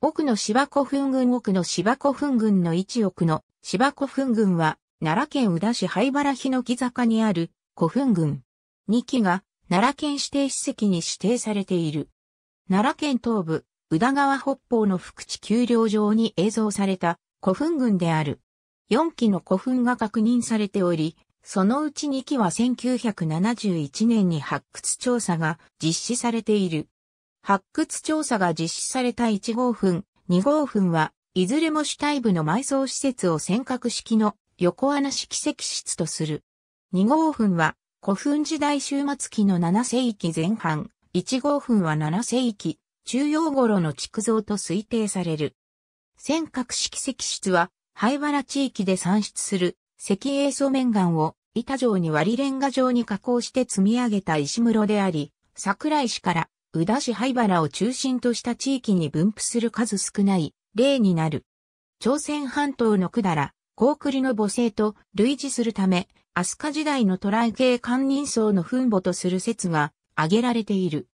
奥の芝古墳群奥の芝古墳群の一奥の芝古墳群は、奈良県宇田市灰原日の木坂にある古墳群。2基が奈良県指定史跡に指定されている。奈良県東部、宇田川北方の福地丘陵上に映像された古墳群である。4基の古墳が確認されており、そのうち2基は1971年に発掘調査が実施されている。発掘調査が実施された1号墳、2号墳は、いずれも主体部の埋葬施設を尖閣式の横穴式石室とする。2号墳は、古墳時代終末期の7世紀前半、1号墳は7世紀、中央頃の築造と推定される。尖閣式石室は、灰原地域で産出する石英素面岩を板状に割りレンガ状に加工して積み上げた石室であり、桜石から宇田市灰原を中心とした地域に分布する数少ない例になる。朝鮮半島の百済、高栗の母性と類似するため、飛鳥時代の渡来系官人層の墳墓とする説が挙げられている。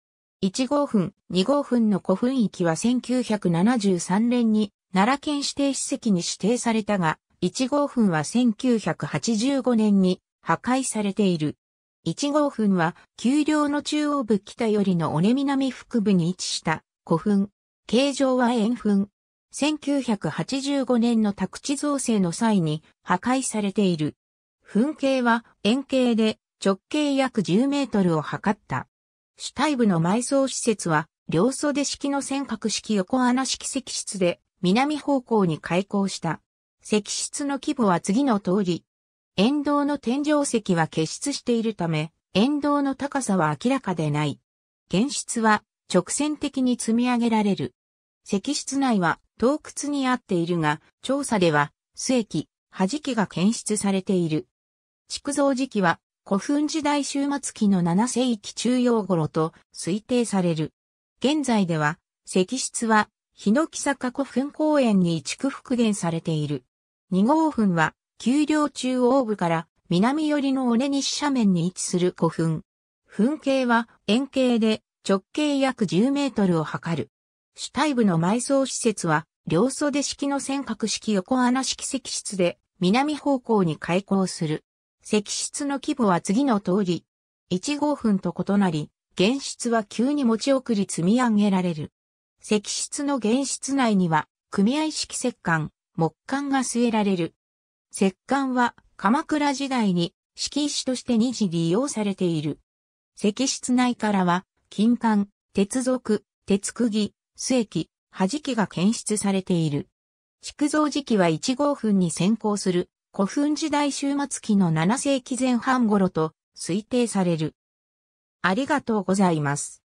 1号墳、2号墳の古墳域は1973年に奈良県指定史跡に指定されたが、1号墳は1985年に破壊されている。1号墳は、丘陵の中央部北寄りの尾根南腹部に位置した古墳。形状は円墳。1985年の宅地造成の際に破壊されている。墳形は円形で直径約10メートルを測った。主体部の埋葬施設は、両袖式の尖閣式横穴式石室で、南方向に開港した。石室の規模は次の通り、沿道の天井石は結出しているため、沿道の高さは明らかでない。原質は直線的に積み上げられる。石室内は洞窟にあっているが、調査では、末期、弾きが検出されている。築造時期は古墳時代終末期の7世紀中央頃と推定される。現在では、石室は、日野木坂古墳公園に一区復元されている。二号墳は、丘陵中央部から南寄りの尾根西斜面に位置する古墳。墳形は円形で直径約10メートルを測る。主体部の埋葬施設は両袖式の尖閣式横穴式石室で南方向に開口する。石室の規模は次の通り。1号墳と異なり、原室は急に持ち送り積み上げられる。石室の原室内には組合式石棺、木棺が据えられる。石棺は鎌倉時代に敷石として二次利用されている。石室内からは金管、鉄属、鉄釘、末液、弾きが検出されている。築造時期は1号墳に先行する古墳時代終末期の7世紀前半頃と推定される。ありがとうございます。